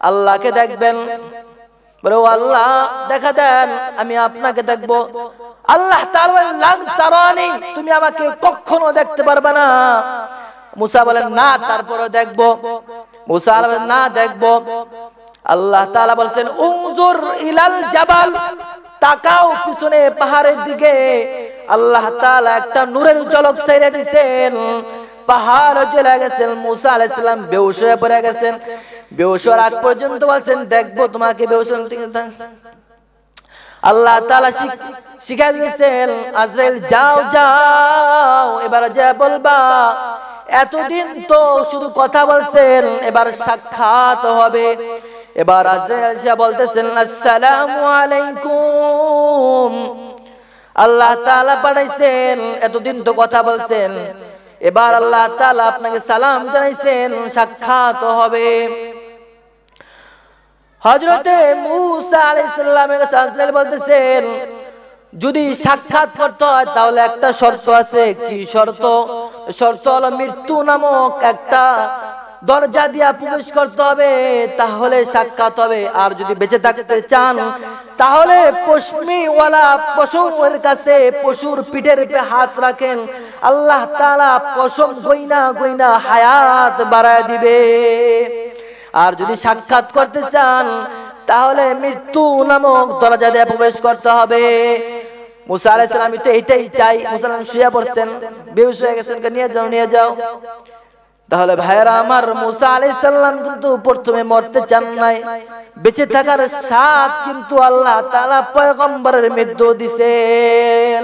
আল্লাহকে দেখবেন বলে ও আল্লাহ দেখা দেন আমি আপনাকে দেখবো আল্লাহ তারানি তুমি আমাকে কখনো দেখতে পারবে না মুসা বলেন না তারপরে দেখবো মুসা বলেন না দেখবো আল্লাহ তালা বলছেন উমজুর ইলাল জাবাল তাকাও পিছনে পাহাড়ের দিকে আল্লাহ তালা একটা নূরের চলক সেরে দিছেন পাহাড় চলে গেছেন মুসা আল ইসলাম বেউসে পড়ে গেছেন বেউসর আগ পর্যন্ত বলছেন দেখবো তোমাকে বেউসর আল্লাহ তাআলা শিখাই দিয়েছেন আজরাইল যাও যাও এবার যা বলবা এতদিন তো শুধু কথা বলছেন এবার সাক্ষাৎ হবে এবার আজরাইল সে বলতেছেন আসসালামু আলাইকুম আল্লাহ তাআলা পাঠাইছেন এতদিন তো কথা বলছেন এবার আল্লাহ তাআলা আপনাকে সালাম জানাইছেন সাক্ষাৎ হবে হজরতে মুসা আলাইহিস সালামের কাছে বলতেছেন যদি সাক্ষাৎ করতে হয় তাহলে একটা শর্ত আছে কি শর্ত শর্ত হলো মৃত্যু নামক একটা দরজা দিয়া প্রবেশ করতে হবে তাহলে সাক্ষাৎ হবে আর যদি বেঁচে থাকতে চান তাহলে পশ্মিওয়ালা পশুর কাছে পশুর পিঠের হাত রাখেন আল্লাহ তালা পশম গইনা গইনা হায়াত বাড়ায় দিবে আর যদি সাক্ষাৎ করতে চান তাহলে মৃত্যু নামক দরজা দিয়ে প্রবেশ করতে হবে মুসা চাই শুয়ে গেছেন নিয়ে যাও নিয়ে যাও তাহলে আমার মুসা কিন্তু প্রথমে মরতে চান নাই বেঁচে থাকার সাথ কিন্তু আল্লাহ তালা পয়গম্বরের মৃত্যু দিছেন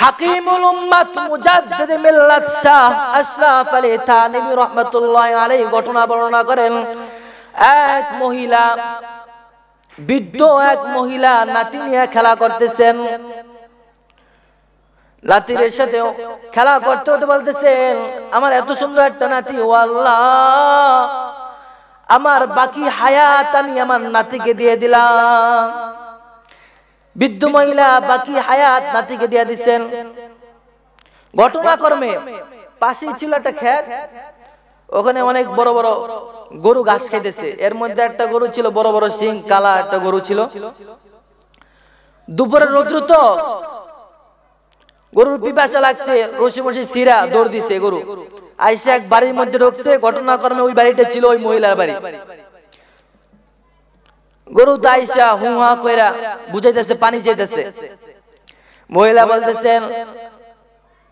হাকিমুল উম্মাত আশরাফ আলী ঘটনা বর্ণনা করেন এক মহিলা বৃদ্ধ এক মহিলা নাতি খেলা করতেছেন নাতির সাথে খেলা করতে হতে বলতেছেন আমার এত সুন্দর একটা নাতি ও আমার বাকি হায়াত আমি আমার নাতিকে দিয়ে দিলাম বৃদ্ধ মহিলা বাকি হায়াত নাতিকে দিয়া দিচ্ছেন ঘটনাক্রমে পাশেই ছিল একটা খ্যাত ওখানে অনেক বড় বড় গরু ঘাস খেতেছে এর মধ্যে একটা গরু ছিল বড় বড় সিং কালা একটা গরু ছিল দুপুরের রোদ্র তো গরুর পিপাসা লাগছে রসি মসি সিরা দৌড় দিছে গরু আইসে এক বাড়ির মধ্যে ঢুকছে ঘটনাক্রমে ওই বাড়িটা ছিল ওই মহিলার বাড়ি গরু দাইসা হুহা কইরা বুঝাইতেছে পানি চাইতেছে মহিলা বলতেছেন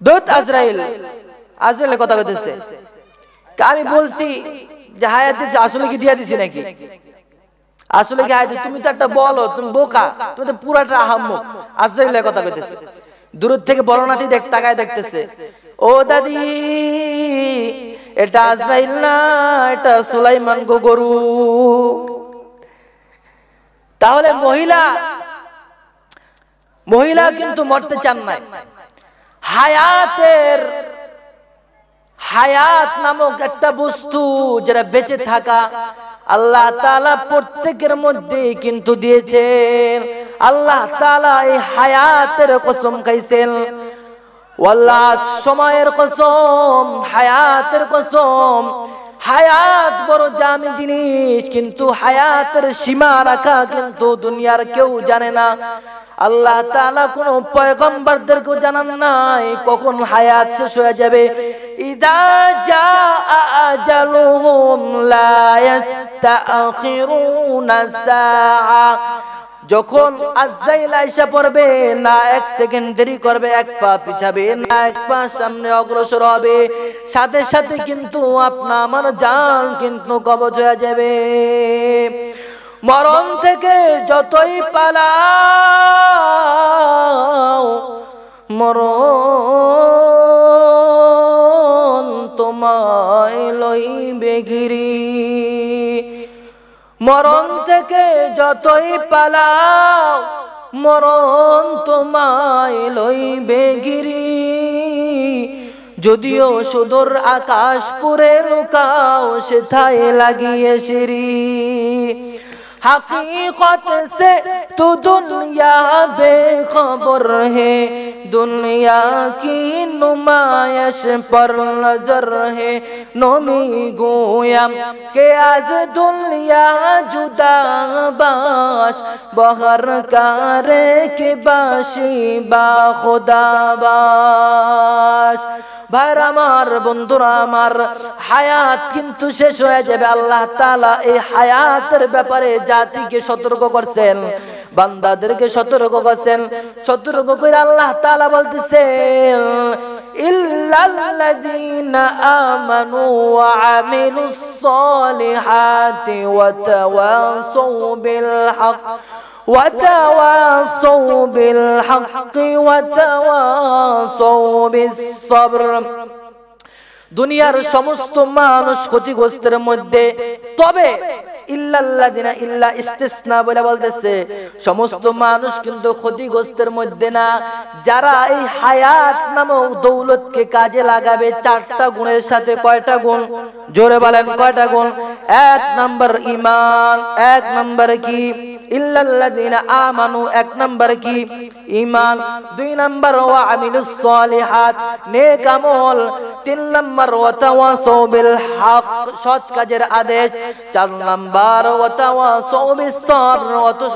দোত আজরাইল আজরাইল কথা কইতেছে আমি বলছি যে হায়াত দিচ্ছে আসলে কি দিয়া দিছি নাকি আসলে কি হায়াত তুমি তো একটা বলো তুমি বোকা তুমি তো পুরাটা আহাম্মক আজরাইল কথা কইতেছে দূর থেকে বড় নাতি দেখ তাকায় দেখতেছে ও দাদি এটা আজরাইল না এটা সুলাইমান গো গরু তাহলে মহিলা মহিলা কিন্তু মরতে চান না হায়াতের হায়াত নামক একটা বস্তু যেটা বেঁচে থাকা আল্লাহ তালা প্রত্যেকের মধ্যে কিন্তু দিয়েছেন আল্লাহ তালা এই হায়াতের কসম খাইছেন সময়ের কসম হায়াতের কসম হায়াত বড় জামি জিনিস কিন্তু হায়াতের সীমা রাখা কিন্তু দুনিয়ার কেউ জানে না আল্লাহ তালা কোন পয়গম্বরদেরকে জানান নাই কখন হায়াত শেষ হয়ে যাবে ইদা জা যখন আজাইল পড়বে না এক সেকেন্ড দেরি করবে এক পা পিছাবে না এক পা সামনে অগ্রসর হবে সাথে সাথে কিন্তু আপনা আমার জান কিন্তু কবচ হয়ে যাবে মরণ থেকে যতই পালাও মরণ তোমায় লইবে ঘিরি মরণ থেকে যতই পালাও মরণ তোমায় লইবে গিরি যদিও সুদূর আকাশ পুরে লুকাও সেথায় লাগিয়ে সিরি حقیقت سے تو دنیا بے خبر ہے دنیا کی نمائش پر نظر ہے نومی نی گویا کے آج دلیا جدا باش بہر کارے کے باشی با خدا باش ভাইরা আমার বন্ধুরা আমার হায়াত কিন্তু শেষ হয়ে যাবে আল্লাহ তালা এই হায়াতের ব্যাপারে জাতিকে সতর্ক করছেন বান্দাদেরকে সতর্ক করছেন সতর্ক করে আল্লাহ তাআলা বলতেছে ইল্লাল্লাযীনা আমানু ওয়া আমিলুস সালিহাতি ওয়া তাওয়াসাউ বিল হক وتواصوا بالحق وتواصوا بالصبر দুনিয়ার সমস্ত মানুষ ক্ষতিগ্রস্তের মধ্যে তবে বলে বলতেছে সমস্ত মানুষ কিন্তু ক্ষতিগ্রস্তের মধ্যে না যারা এই হায়াত নামক দৌলতকে কাজে লাগাবে চারটা গুণের সাথে কয়টা গুণ জোরে বলেন কয়টা গুণ এক নম্বর ইমান এক কি আমানু এক কি ইমান দুই নাম্বার তিন নাম্বার সৎ কাজের আদেশ চার নম্বর নাম্বার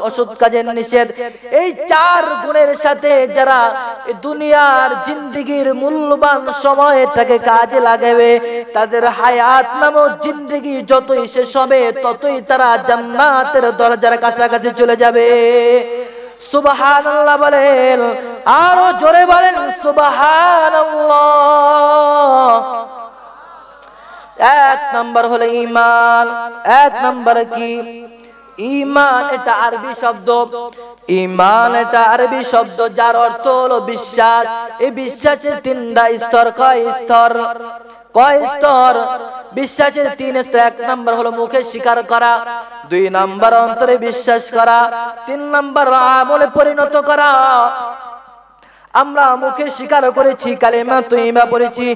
অসৎ কাজের নিষেধ এই চার গুণের সাথে যারা দুনিয়ার জিন্দিগির মূল্যবান সময়টাকে কাজে লাগাবে তাদের হায়াত নামক জিন্দেগি যতই শেষ হবে ততই তারা জান্নাতের দরজার কাছাকাছি চলে যাবে সুবাহান বলেন আরো জোরে বলেন সুবাহান এক নম্বর হলো ইমান এক নম্বর কি ইমান এটা আরবি শব্দ ইমান এটা আরবি শব্দ যার অর্থ হলো বিশ্বাস এই বিশ্বাসের তিনটা স্তর কয় স্তর কয় স্তর বিশ্বাসের তিন স্তর এক নম্বর হলো মুখে স্বীকার করা দুই নম্বর অন্তরে বিশ্বাস করা তিন নম্বর আমলে পরিণত করা আমরা মুখে স্বীকার করেছি কালেমা তৈবা পড়েছি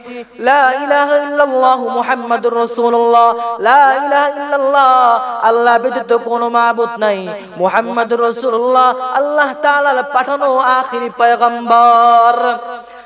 লা ইলাহা ইল্লাল্লাহ মুহাম্মাদুর রাসূলুল্লাহ লা ইলাহা ইল্লাল্লাহ আল্লাহ ব্যতীত কোনো মাবুত নাই মুহাম্মাদুর রাসূলুল্লাহ আল্লাহ তাআলার পাঠানো আখেরি পয়গম্বর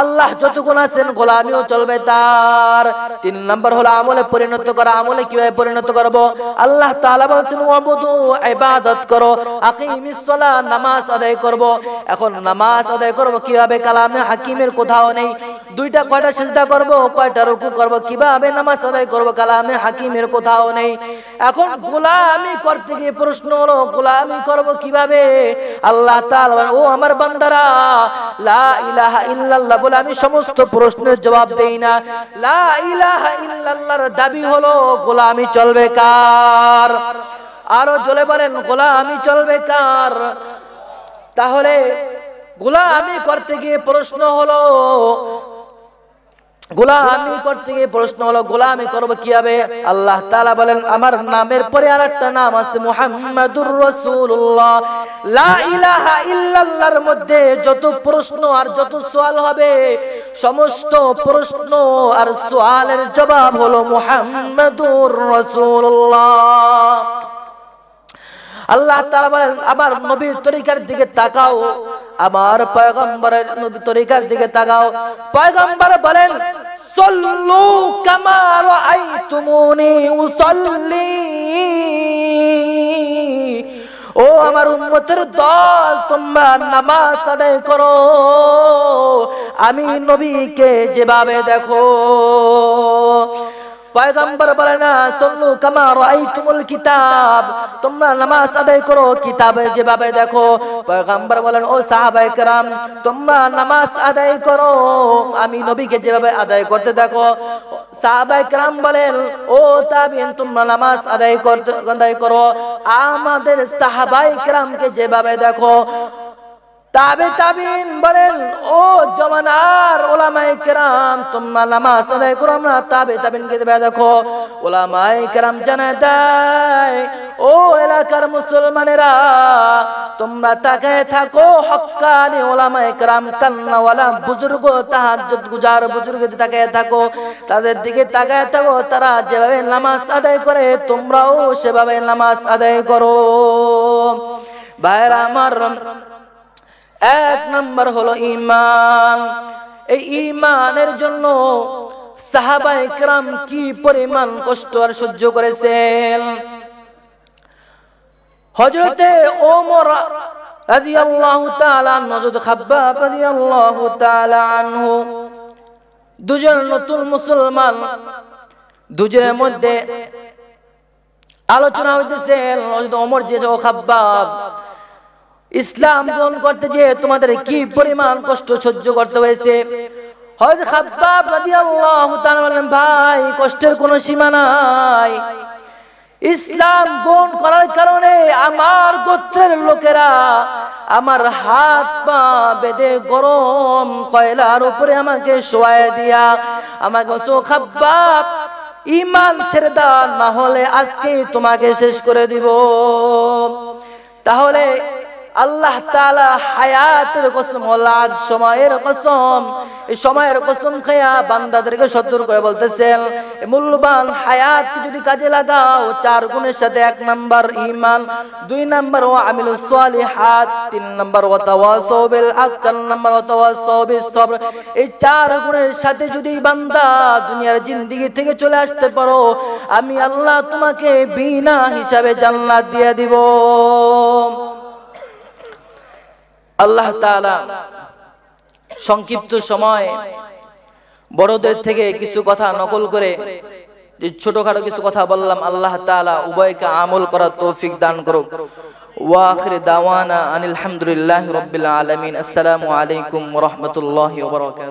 আল্লাহ যতক্ষণ আছেন গোলামিও চলবে তার তিন নম্বর হলো আমলে পরিণত করা আমলে কিভাবে পরিণত করব আল্লাহ তাআলা বলছেন ওয়াবুদু ইবাদত করো আকিমিস সালাহ নামাজ আদায় করব এখন নামাজ আদায় করব কিভাবে কালামে হাকিমের কোথাও নেই দুইটা কয়টা সিজদা করব কয়টা রুকু করব কিভাবে নামাজ আদায় করব কালামে হাকিমের কোথাও নেই এখন গোলামি করতে গিয়ে প্রশ্ন হলো গোলামি করব কিভাবে আল্লাহ তাআলা ও আমার বান্দারা লা ইলাহা ইল্লাল্লাহ বলে আমি সমস্ত প্রশ্নের জবাব দেই না লা ইলাহা ইল্লাল্লাহর দাবি হলো গোলামি চলবে কার আরো জ্বলে বলেন গোলামি চলবে কার তাহলে গোলামি করতে গিয়ে প্রশ্ন হলো গোলামি করতে গিয়ে প্রশ্ন হলো গোলামি করবো কি হবে আল্লাহ তালা বলেন আমার নামের পরে আর একটা নাম আছে মুহাম্মাদুর রসুল্লাহ লা মধ্যে যত প্রশ্ন আর যত সোয়াল হবে সমস্ত প্রশ্ন আর সোয়ালের জবাব হলো মুহাম্মাদুর রসুল্লাহ আল্লাহ তালা বলেন আমার নবীর তরিকার দিকে তাকাও আমার পয়গম্বরের তরিকার দিকে তাকাও পয়গম্বর বলেন সল্লু কামার তুমি উসল্লি ও আমার উন্মতের দল তোমরা নামাজ আদায় করো আমি নবীকে যেভাবে দেখো পয়গম্বর বলে না কিতাব তোমরা নামাজ আদায় করো কিতাবে যেভাবে দেখো পয়গম্বর বলেন ও তোমরা নামাজ আদায় করো আমি নবীকে যেভাবে আদায় করতে দেখো সাহাবাই کرام বলেন ও তাবিন তোমরা নামাজ আদায় করতে আদায় করো আমাদের সাহাবায়ে کرامকে যেভাবে দেখো তাবে তাবিন বলেন ও জমানার ওলামাই কেরাম তোমরা নামাজ আদায় করো না তাবে তাবিন কে দেখো ওলামাই কেরাম জানায় দেয় ও এলাকার মুসলমানেরা তোমরা তাকায় থাকো হক্কানি ওলামাই কেরাম কান্নাওয়ালা বুজুর্গ তাহাজ্জুদ গুজার বুজুর্গ তাকায় থাকো তাদের দিকে তাকায় থাকো তারা যেভাবে নামাজ আদায় করে তোমরাও সেভাবে নামাজ আদায় করো ভাইরা আমার এক নম্বর হলো ইমান এই ইমানের জন্য সাহাবাই ক্রাম কি পরিমাণ কষ্ট আর সহ্য করেছেন হজরতে ওমর রাদিয়াল্লাহু দুজন নতুন মুসলমান দুজনের মধ্যে আলোচনা হইতেছে ওমর যে ও ইসলাম গ্রহণ করতে যে তোমাদের কি পরিমাণ কষ্ট সহ্য করতে হয়েছে হযরত খাব্বাব রাদিয়াল্লাহু তাআলা ভাই কষ্টের কোনো সীমা নাই ইসলাম গ্রহণ করার কারণে আমার গোত্রের লোকেরা আমার হাত পা বেঁধে গরম কয়লার উপরে আমাকে শোয়ায় দিয়া আমাকে খাব্বাব ইমান ছেড়ে দাও না হলে আজকে তোমাকে শেষ করে দিব তাহলে আল্লাহ তালা হায়াতের কসম লাজ সময়ের কসম এই সময়ের কসম খায়া বান্দাদেরকে সতর্ক করে বলতেছেন মূল্যবান হায়াত যদি কাজে লাগাও চার গুণের সাথে এক নাম্বার ইমান দুই নাম্বার ও সোয়ালি হাত তিন নাম্বার ও তাওয়া বিল আর চার নাম্বার ও তাওয়া সবে সব এই চার গুণের সাথে যদি বান্দা দুনিয়ার জিন্দেগি থেকে চলে আসতে পারো আমি আল্লাহ তোমাকে বিনা হিসাবে জান্নাত দিয়ে দিব আল্লাহ সংক্ষিপ্ত সময় বড়দের থেকে কিছু কথা নকল করে যে ছোটখাটো কিছু কথা বললাম আল্লাহ তালা উভয়কে আমল করার তৌফিক দান করুক ওয়াখির দাওয়ানা আনিল হামদুলিল্লাহ রবিল আলমিন আসসালামু আলাইকুম রহমতুল্লাহ